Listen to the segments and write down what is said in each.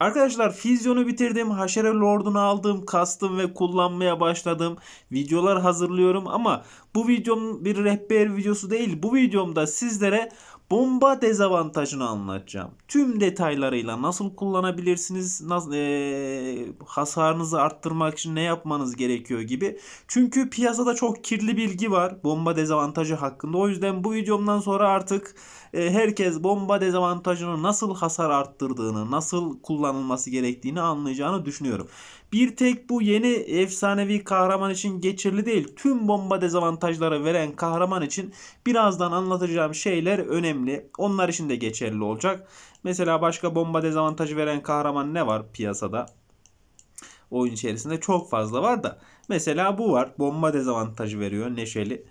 Arkadaşlar fizyonu bitirdim. Haşere Lord'unu aldım. Kastım ve kullanmaya başladım. Videolar hazırlıyorum ama bu videom bir rehber videosu değil. Bu videomda sizlere bomba dezavantajını anlatacağım. Tüm detaylarıyla nasıl kullanabilirsiniz, nasıl, ee, hasarınızı arttırmak için ne yapmanız gerekiyor gibi. Çünkü piyasada çok kirli bilgi var bomba dezavantajı hakkında. O yüzden bu videomdan sonra artık e, herkes bomba dezavantajını nasıl hasar arttırdığını, nasıl kullanılması gerektiğini anlayacağını düşünüyorum. Bir tek bu yeni efsanevi kahraman için geçerli değil. Tüm bomba dezavantajları veren kahraman için birazdan anlatacağım şeyler önemli. Onlar için de geçerli olacak. Mesela başka bomba dezavantajı veren kahraman ne var piyasada? Oyun içerisinde çok fazla var da. Mesela bu var. Bomba dezavantajı veriyor neşeli.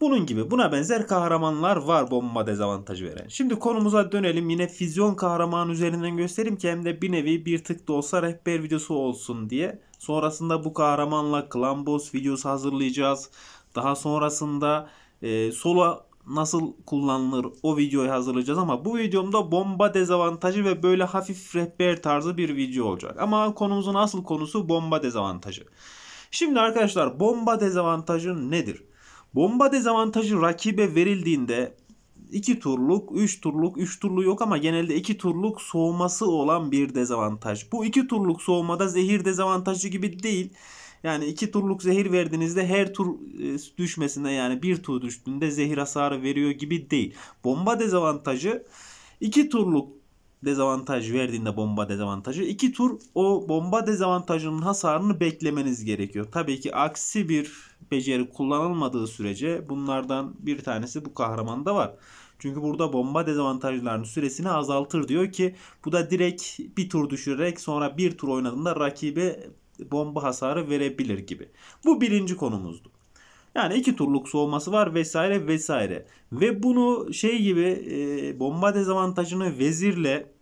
Bunun gibi buna benzer kahramanlar var bomba dezavantajı veren. Şimdi konumuza dönelim. Yine füzyon kahramanı üzerinden göstereyim ki hem de bir nevi bir tık da olsa rehber videosu olsun diye. Sonrasında bu kahramanla klambos videosu hazırlayacağız. Daha sonrasında e, solo nasıl kullanılır o videoyu hazırlayacağız ama bu videomda bomba dezavantajı ve böyle hafif rehber tarzı bir video olacak. Ama konumuzun asıl konusu bomba dezavantajı. Şimdi arkadaşlar bomba dezavantajı nedir? Bomba dezavantajı rakibe verildiğinde 2 turluk, 3 turluk, 3 turlu yok ama genelde 2 turluk soğuması olan bir dezavantaj. Bu 2 turluk soğumada zehir dezavantajı gibi değil. Yani 2 turluk zehir verdiğinizde her tur e, düşmesine yani bir tur düştüğünde zehir hasarı veriyor gibi değil. Bomba dezavantajı 2 turluk dezavantaj verdiğinde bomba dezavantajı. iki tur o bomba dezavantajının hasarını beklemeniz gerekiyor. Tabii ki aksi bir beceri kullanılmadığı sürece bunlardan bir tanesi bu kahramanda var. Çünkü burada bomba dezavantajlarının süresini azaltır diyor ki bu da direkt bir tur düşürerek sonra bir tur oynadığında rakibe bomba hasarı verebilir gibi. Bu birinci konumuzdu. Yani iki turluk soğuması var vesaire vesaire. Ve bunu şey gibi e, bomba dezavantajını vezirle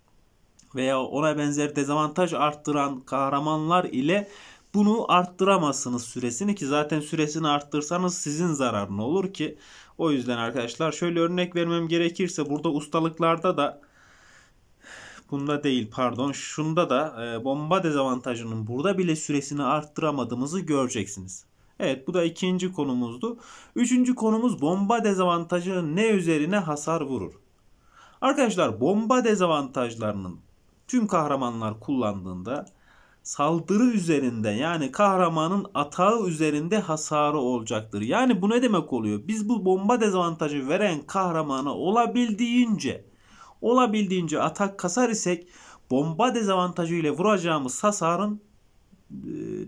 veya ona benzer dezavantaj arttıran kahramanlar ile bunu arttıramazsınız süresini ki zaten süresini arttırsanız sizin zararın olur ki. O yüzden arkadaşlar şöyle örnek vermem gerekirse burada ustalıklarda da bunda değil pardon şunda da e, bomba dezavantajının burada bile süresini arttıramadığımızı göreceksiniz. Evet bu da ikinci konumuzdu. Üçüncü konumuz bomba dezavantajı ne üzerine hasar vurur? Arkadaşlar bomba dezavantajlarının tüm kahramanlar kullandığında saldırı üzerinde yani kahramanın atağı üzerinde hasarı olacaktır. Yani bu ne demek oluyor? Biz bu bomba dezavantajı veren kahramana olabildiğince olabildiğince atak kasar isek bomba dezavantajı ile vuracağımız hasarın e,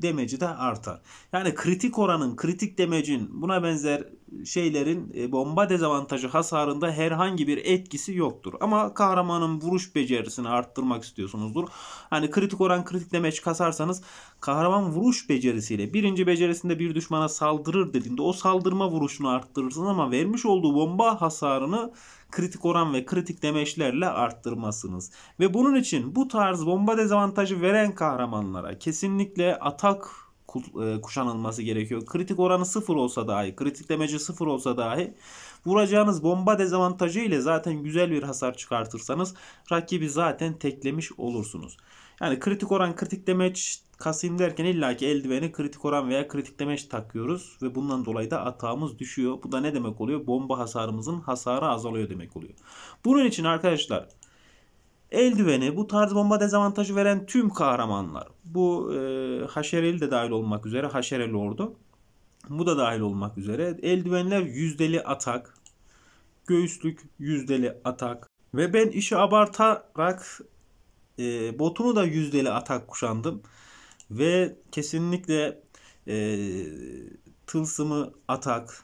demeci de artar. Yani kritik oranın, kritik demecin buna benzer şeylerin e, bomba dezavantajı hasarında herhangi bir etkisi yoktur. Ama kahramanın vuruş becerisini arttırmak istiyorsunuzdur. Hani kritik oran kritik demeç kasarsanız kahraman vuruş becerisiyle birinci becerisinde bir düşmana saldırır dediğinde o saldırma vuruşunu arttırırsınız ama vermiş olduğu bomba hasarını kritik oran ve kritik demeçlerle arttırmasınız. Ve bunun için bu tarz bomba dezavantajı veren kahramanlara kesinlikle atak e, kuşanılması gerekiyor. Kritik oranı sıfır olsa dahi, kritik demeci sıfır olsa dahi vuracağınız bomba dezavantajı ile zaten güzel bir hasar çıkartırsanız rakibi zaten teklemiş olursunuz. Yani kritik oran kritik demeç kasayım derken illaki eldiveni kritik oran veya kritik demeç takıyoruz ve bundan dolayı da atağımız düşüyor. Bu da ne demek oluyor? Bomba hasarımızın hasarı azalıyor demek oluyor. Bunun için arkadaşlar Eldiveni bu tarz bomba dezavantajı veren tüm kahramanlar. Bu e, Haşereli de dahil olmak üzere Haşereli ordu. Bu da dahil olmak üzere. Eldivenler yüzdeli atak. Göğüslük yüzdeli atak. Ve ben işi abartarak e, botunu da yüzdeli atak kuşandım. Ve kesinlikle e, tılsımı atak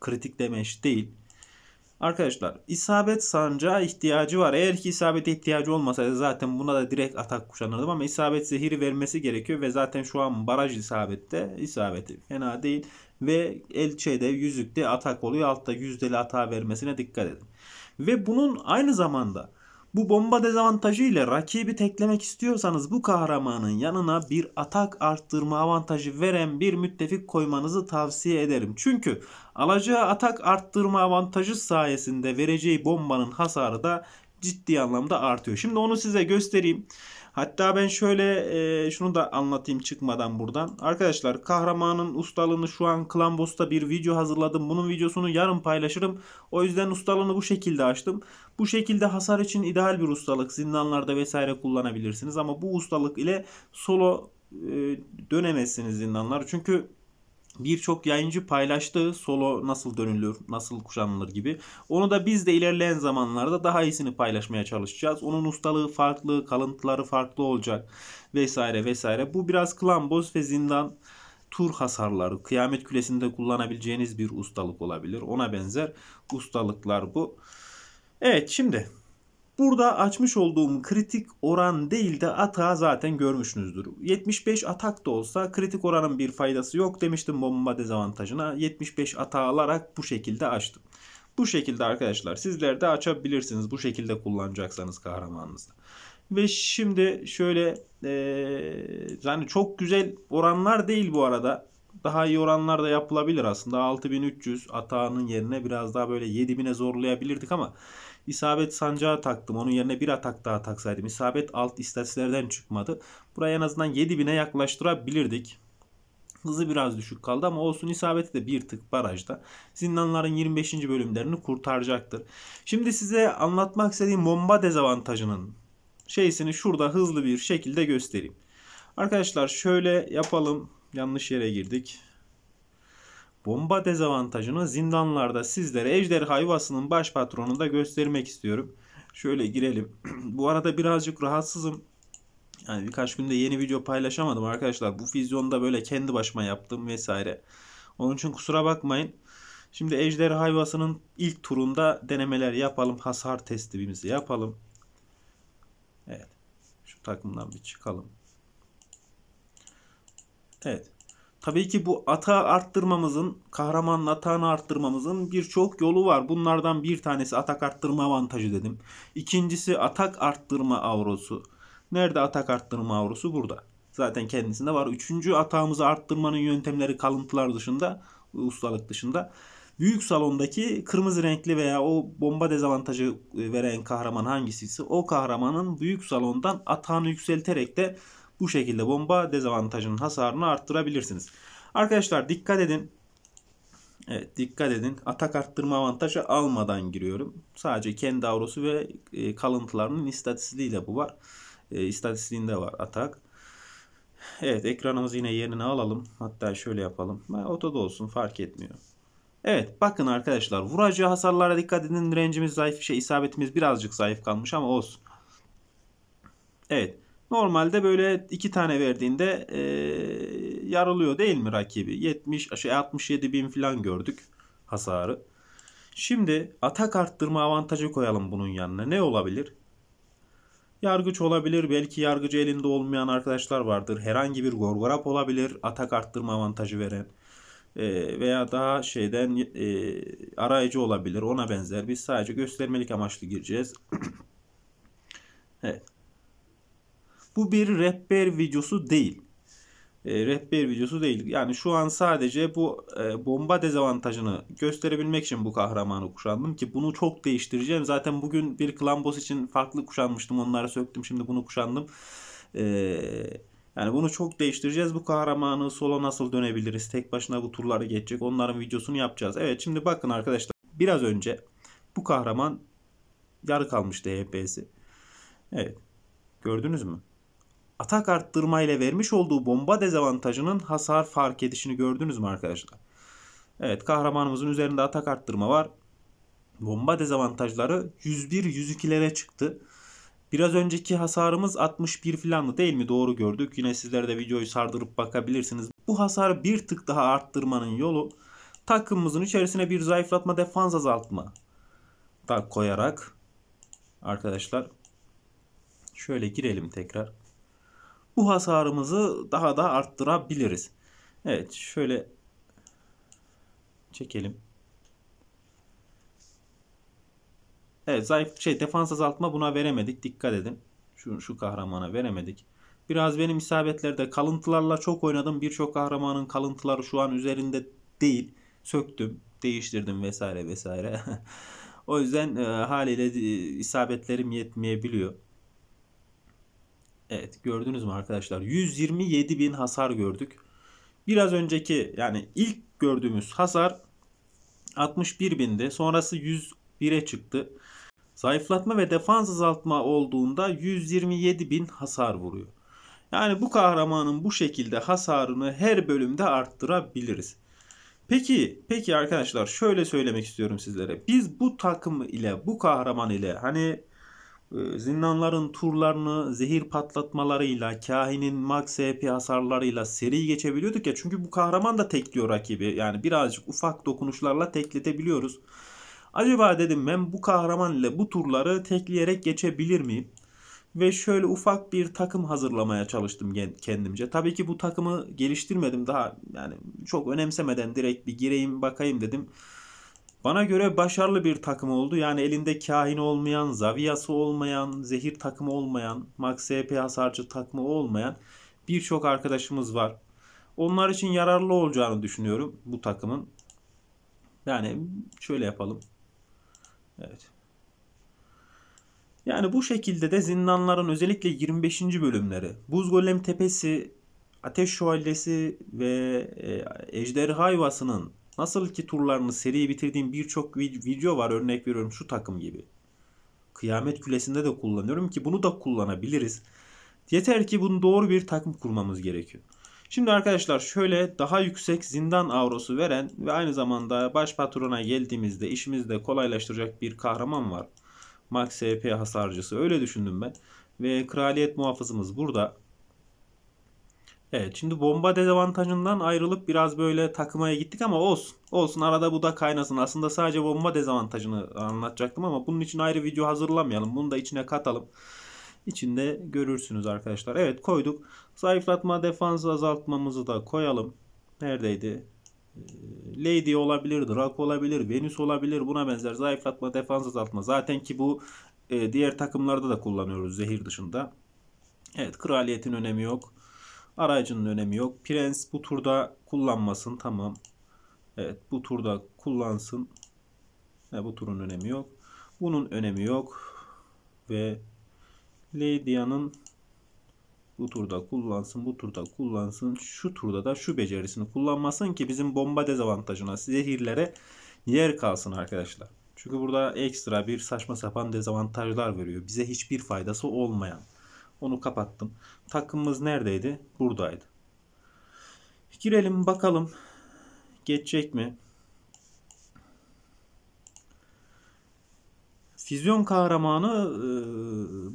kritik demeç değil. Arkadaşlar isabet sancağı ihtiyacı var. Eğer ki isabete ihtiyacı olmasaydı zaten buna da direkt atak kuşanırdım ama isabet zehiri vermesi gerekiyor ve zaten şu an baraj isabette isabeti fena değil. Ve elçede yüzükte atak oluyor altta yüzdeli hata vermesine dikkat edin. Ve bunun aynı zamanda bu bomba dezavantajı ile rakibi teklemek istiyorsanız bu kahramanın yanına bir atak arttırma avantajı veren bir müttefik koymanızı tavsiye ederim. Çünkü alacağı atak arttırma avantajı sayesinde vereceği bombanın hasarı da ciddi anlamda artıyor. Şimdi onu size göstereyim. Hatta ben şöyle e, şunu da anlatayım çıkmadan buradan. Arkadaşlar kahramanın ustalığını şu an Klambos'ta bir video hazırladım. Bunun videosunu yarın paylaşırım. O yüzden ustalığını bu şekilde açtım. Bu şekilde hasar için ideal bir ustalık. Zindanlarda vesaire kullanabilirsiniz. Ama bu ustalık ile solo e, dönemezsiniz zindanlar. Çünkü birçok yayıncı paylaştı solo nasıl dönülür, nasıl kuşanılır gibi. Onu da biz de ilerleyen zamanlarda daha iyisini paylaşmaya çalışacağız. Onun ustalığı farklı, kalıntıları farklı olacak vesaire vesaire. Bu biraz klamboz ve zindan tur hasarları, kıyamet kulesinde kullanabileceğiniz bir ustalık olabilir. Ona benzer ustalıklar bu. Evet şimdi Burada açmış olduğum kritik oran değil de atağı zaten görmüşsünüzdür. 75 atak da olsa kritik oranın bir faydası yok demiştim bomba dezavantajına. 75 atağı alarak bu şekilde açtım. Bu şekilde arkadaşlar sizler de açabilirsiniz. Bu şekilde kullanacaksanız kahramanınızda. Ve şimdi şöyle ee, yani çok güzel oranlar değil bu arada daha iyi oranlar da yapılabilir aslında. 6300 atağının yerine biraz daha böyle 7000'e zorlayabilirdik ama isabet sancağı taktım. Onun yerine bir atak daha taksaydım. İsabet alt istatistiklerden çıkmadı. Buraya en azından 7000'e yaklaştırabilirdik. Hızı biraz düşük kaldı ama olsun isabeti de bir tık barajda. Zindanların 25. bölümlerini kurtaracaktır. Şimdi size anlatmak istediğim bomba dezavantajının şeysini şurada hızlı bir şekilde göstereyim. Arkadaşlar şöyle yapalım. Yanlış yere girdik. Bomba dezavantajını zindanlarda sizlere ejderha yuvasının baş da göstermek istiyorum. Şöyle girelim. Bu arada birazcık rahatsızım. Yani birkaç günde yeni video paylaşamadım arkadaşlar. Bu fizyonda böyle kendi başıma yaptım vesaire. Onun için kusura bakmayın. Şimdi ejder hayvasının ilk turunda denemeler yapalım. Hasar testimizi yapalım. Evet. Şu takımdan bir çıkalım. Evet. Tabii ki bu ata arttırmamızın, kahramanın atağını arttırmamızın birçok yolu var. Bunlardan bir tanesi atak arttırma avantajı dedim. İkincisi atak arttırma avrosu. Nerede atak arttırma avrosu? Burada. Zaten kendisinde var. Üçüncü atağımızı arttırmanın yöntemleri kalıntılar dışında, ustalık dışında. Büyük salondaki kırmızı renkli veya o bomba dezavantajı e, veren kahraman hangisiyse o kahramanın büyük salondan atağını yükselterek de bu şekilde bomba dezavantajının hasarını arttırabilirsiniz. Arkadaşlar dikkat edin. Evet dikkat edin. Atak arttırma avantajı almadan giriyorum. Sadece kendi avrosu ve e, kalıntılarının istatistiğiyle bu var. E, istatistiğinde var atak. Evet ekranımızı yine yerine alalım. Hatta şöyle yapalım. Otoda olsun fark etmiyor. Evet bakın arkadaşlar vuracağı hasarlara dikkat edin. Rencimiz zayıf şey isabetimiz birazcık zayıf kalmış ama olsun. Evet. Normalde böyle iki tane verdiğinde e, yaralıyor değil mi rakibi? 70, şey 67 bin falan gördük hasarı. Şimdi atak arttırma avantajı koyalım bunun yanına. Ne olabilir? Yargıç olabilir. Belki yargıcı elinde olmayan arkadaşlar vardır. Herhangi bir gorgorap olabilir. Atak arttırma avantajı veren. E, veya daha şeyden e, arayıcı olabilir. Ona benzer. Biz sadece göstermelik amaçlı gireceğiz. Bu bir rehber videosu değil. E, rehber videosu değil. Yani şu an sadece bu e, bomba dezavantajını gösterebilmek için bu kahramanı kuşandım ki bunu çok değiştireceğim. Zaten bugün bir klan boss için farklı kuşanmıştım. Onları söktüm. Şimdi bunu kuşandım. Eee yani bunu çok değiştireceğiz. Bu kahramanı sola nasıl dönebiliriz? Tek başına bu turları geçecek. Onların videosunu yapacağız. Evet şimdi bakın arkadaşlar. Biraz önce bu kahraman yarı kalmıştı HP'si. Evet. Gördünüz mü? atak arttırmayla vermiş olduğu bomba dezavantajının hasar fark edişini gördünüz mü arkadaşlar? Evet kahramanımızın üzerinde atak arttırma var. Bomba dezavantajları 101-102'lere çıktı. Biraz önceki hasarımız 61 filanlı değil mi? Doğru gördük. Yine sizler de videoyu sardırıp bakabilirsiniz. Bu hasarı bir tık daha arttırmanın yolu takımımızın içerisine bir zayıflatma defans azaltma da koyarak arkadaşlar şöyle girelim tekrar bu hasarımızı daha da arttırabiliriz. Evet şöyle çekelim. Evet zayıf şey defans azaltma buna veremedik. Dikkat edin. Şu, şu kahramana veremedik. Biraz benim isabetlerde kalıntılarla çok oynadım. Birçok kahramanın kalıntıları şu an üzerinde değil. Söktüm, değiştirdim vesaire vesaire. o yüzden e, haliyle e, isabetlerim yetmeyebiliyor. Evet gördünüz mü arkadaşlar 127 bin hasar gördük. Biraz önceki yani ilk gördüğümüz hasar 61 binde sonrası 101'e çıktı. Zayıflatma ve defans azaltma olduğunda 127 bin hasar vuruyor. Yani bu kahramanın bu şekilde hasarını her bölümde arttırabiliriz. Peki, peki arkadaşlar şöyle söylemek istiyorum sizlere. Biz bu takım ile bu kahraman ile hani ee, zindanların turlarını zehir patlatmalarıyla, kahinin max HP hasarlarıyla seri geçebiliyorduk ya. Çünkü bu kahraman da tekliyor rakibi. Yani birazcık ufak dokunuşlarla tekletebiliyoruz. Acaba dedim ben bu kahraman ile bu turları tekleyerek geçebilir miyim? Ve şöyle ufak bir takım hazırlamaya çalıştım kendimce. Tabii ki bu takımı geliştirmedim daha yani çok önemsemeden direkt bir gireyim bakayım dedim. Bana göre başarılı bir takım oldu. Yani elinde kahin olmayan, zaviyası olmayan, zehir takımı olmayan, max HP hasarcı takımı olmayan birçok arkadaşımız var. Onlar için yararlı olacağını düşünüyorum bu takımın. Yani şöyle yapalım. Evet. Yani bu şekilde de zindanların özellikle 25. bölümleri, Buz Golem Tepesi, Ateş Şövalyesi ve e, Ejderha Yuvası'nın Nasıl ki turlarını seriyi bitirdiğim birçok video var örnek veriyorum şu takım gibi. Kıyamet kulesinde de kullanıyorum ki bunu da kullanabiliriz. Yeter ki bunu doğru bir takım kurmamız gerekiyor. Şimdi arkadaşlar şöyle daha yüksek zindan avrosu veren ve aynı zamanda baş patrona geldiğimizde işimizde kolaylaştıracak bir kahraman var. Max SP hasarcısı öyle düşündüm ben. Ve kraliyet muhafızımız burada. Evet şimdi bomba dezavantajından ayrılıp biraz böyle takımaya gittik ama olsun. Olsun arada bu da kaynasın. Aslında sadece bomba dezavantajını anlatacaktım ama bunun için ayrı video hazırlamayalım. Bunu da içine katalım. İçinde görürsünüz arkadaşlar. Evet koyduk. Zayıflatma defans azaltmamızı da koyalım. Neredeydi? Ee, Lady olabilir, Drak olabilir, Venüs olabilir. Buna benzer zayıflatma, defans azaltma. Zaten ki bu e, diğer takımlarda da kullanıyoruz zehir dışında. Evet kraliyetin önemi yok. Aracının önemi yok. Prens bu turda kullanmasın. Tamam. Evet bu turda kullansın. Ha, e, bu turun önemi yok. Bunun önemi yok. Ve Lydia'nın bu turda kullansın, bu turda kullansın. Şu turda da şu becerisini kullanmasın ki bizim bomba dezavantajına, zehirlere yer kalsın arkadaşlar. Çünkü burada ekstra bir saçma sapan dezavantajlar veriyor. Bize hiçbir faydası olmayan. Onu kapattım. Takımımız neredeydi? Buradaydı. Girelim bakalım. Geçecek mi? Fizyon kahramanı e,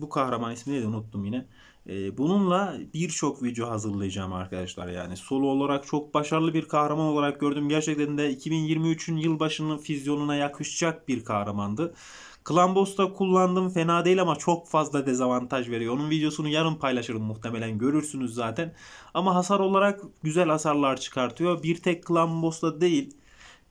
bu kahraman ismini de unuttum yine. E, bununla birçok video hazırlayacağım arkadaşlar yani. Solo olarak çok başarılı bir kahraman olarak gördüm. Gerçekten de 2023'ün yılbaşının fizyonuna yakışacak bir kahramandı. Klambos'ta kullandım fena değil ama çok fazla dezavantaj veriyor. Onun videosunu yarın paylaşırım muhtemelen görürsünüz zaten. Ama hasar olarak güzel hasarlar çıkartıyor. Bir tek Klambos'ta değil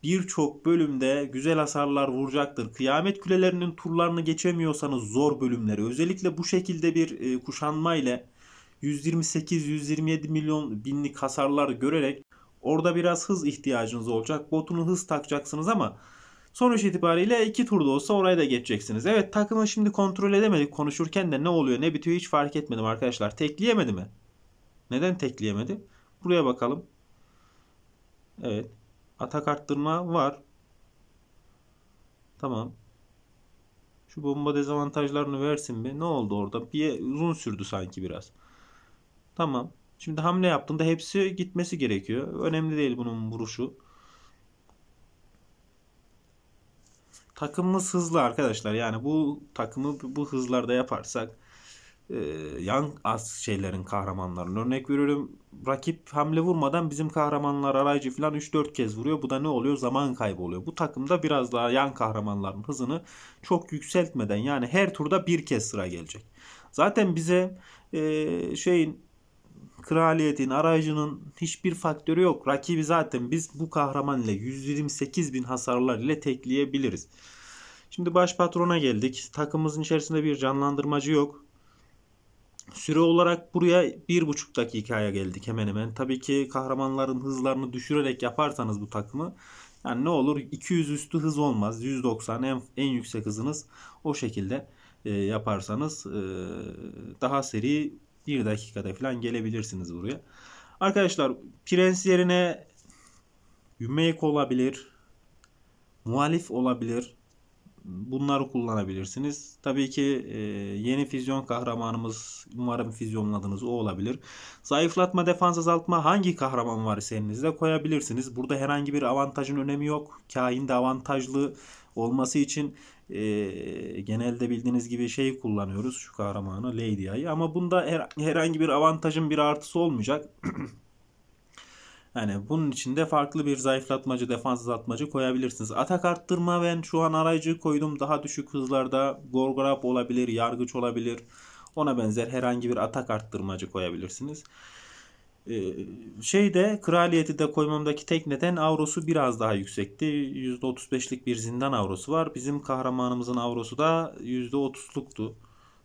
birçok bölümde güzel hasarlar vuracaktır. Kıyamet kulelerinin turlarını geçemiyorsanız zor bölümleri özellikle bu şekilde bir kuşanma ile 128-127 milyon binlik hasarlar görerek orada biraz hız ihtiyacınız olacak. Botunu hız takacaksınız ama Sonuç itibariyle iki turda olsa oraya da geçeceksiniz. Evet takımı şimdi kontrol edemedik. Konuşurken de ne oluyor ne bitiyor hiç fark etmedim arkadaşlar. Tekleyemedi mi? Neden tekleyemedi? Buraya bakalım. Evet. Atak arttırma var. Tamam. Şu bomba dezavantajlarını versin be. Ne oldu orada? Bir uzun sürdü sanki biraz. Tamam. Şimdi hamle yaptığında hepsi gitmesi gerekiyor. Önemli değil bunun vuruşu. Takımımız hızlı arkadaşlar. Yani bu takımı bu hızlarda yaparsak e, yan az şeylerin kahramanların örnek veriyorum. Rakip hamle vurmadan bizim kahramanlar arayıcı falan 3-4 kez vuruyor. Bu da ne oluyor? Zaman kaybı oluyor. Bu takımda biraz daha yan kahramanların hızını çok yükseltmeden yani her turda bir kez sıra gelecek. Zaten bize e, şeyin kraliyetin, arayıcının hiçbir faktörü yok. Rakibi zaten biz bu kahraman ile 128 bin hasarlar ile tekleyebiliriz. Şimdi baş patrona geldik. Takımımızın içerisinde bir canlandırmacı yok. Süre olarak buraya 1,5 dakikaya geldik hemen hemen. Tabii ki kahramanların hızlarını düşürerek yaparsanız bu takımı yani ne olur 200 üstü hız olmaz. 190 en, en yüksek hızınız o şekilde e, yaparsanız e, daha seri bir dakikada falan gelebilirsiniz buraya. Arkadaşlar prens yerine Ümeyk olabilir. Muhalif olabilir. Bunları kullanabilirsiniz. Tabii ki e, yeni füzyon kahramanımız umarım füzyonladınız o olabilir. Zayıflatma, defans azaltma hangi kahraman var ise koyabilirsiniz. Burada herhangi bir avantajın önemi yok. Kain de avantajlı olması için e, genelde bildiğiniz gibi şey kullanıyoruz şu kahramanı Lady A'yı ama bunda her, herhangi bir avantajın bir artısı olmayacak. Yani bunun içinde farklı bir zayıflatmacı, defans defanslatmacı koyabilirsiniz. Atak arttırma ben şu an arayıcı koydum. Daha düşük hızlarda gorgrap olabilir, Yargıç olabilir. Ona benzer herhangi bir atak arttırmacı koyabilirsiniz. Ee, şeyde kraliyeti de koymamdaki tek neden avrosu biraz daha yüksekti. %35'lik bir zindan avrosu var. Bizim kahramanımızın avrosu da %30'luktu.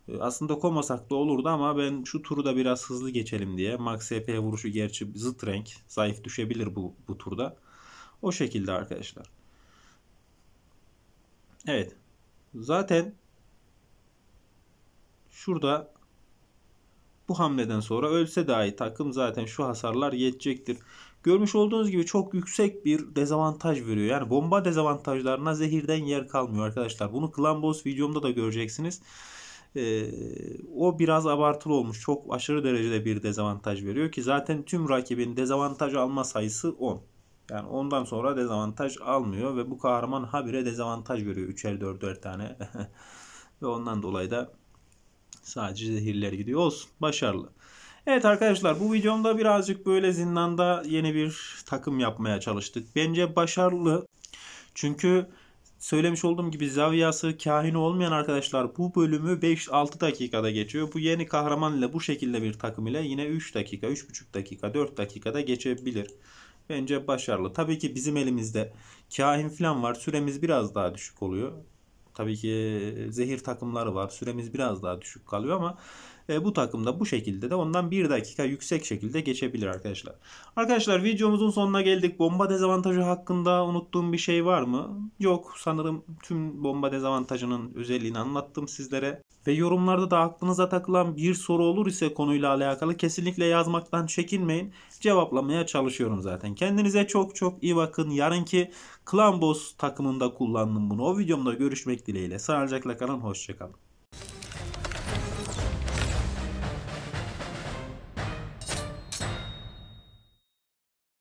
Ee, aslında komasak da olurdu ama ben şu turu da biraz hızlı geçelim diye. Max ep vuruşu gerçi zıt renk. Zayıf düşebilir bu, bu turda. O şekilde arkadaşlar. Evet. Zaten şurada bu hamleden sonra ölse dahi takım zaten şu hasarlar yetecektir. Görmüş olduğunuz gibi çok yüksek bir dezavantaj veriyor. Yani bomba dezavantajlarına zehirden yer kalmıyor arkadaşlar. Bunu Clan videomda da göreceksiniz. Ee, o biraz abartılı olmuş. Çok aşırı derecede bir dezavantaj veriyor ki zaten tüm rakibin dezavantaj alma sayısı 10. Yani ondan sonra dezavantaj almıyor ve bu kahraman habire dezavantaj görüyor. 3'er 4'er tane. ve ondan dolayı da Sadece zehirler gidiyor. Olsun. Başarılı. Evet arkadaşlar bu videomda birazcık böyle zindanda yeni bir takım yapmaya çalıştık. Bence başarılı. Çünkü söylemiş olduğum gibi zaviyası kahini olmayan arkadaşlar bu bölümü 5-6 dakikada geçiyor. Bu yeni kahraman ile bu şekilde bir takım ile yine 3 dakika, 3,5 dakika, 4 dakikada geçebilir. Bence başarılı. Tabii ki bizim elimizde kahin falan var. Süremiz biraz daha düşük oluyor. Tabii ki zehir takımları var. Süremiz biraz daha düşük kalıyor ama e, bu takımda bu şekilde de ondan bir dakika yüksek şekilde geçebilir arkadaşlar. Arkadaşlar videomuzun sonuna geldik. Bomba dezavantajı hakkında unuttuğum bir şey var mı? Yok. Sanırım tüm bomba dezavantajının özelliğini anlattım sizlere. Ve yorumlarda da aklınıza takılan bir soru olur ise konuyla alakalı kesinlikle yazmaktan çekinmeyin. Cevaplamaya çalışıyorum zaten. Kendinize çok çok iyi bakın. Yarınki Klan Boss takımında kullandım bunu. O videomda görüşmek dileğiyle. Sağlıcakla kalın. Hoşçakalın.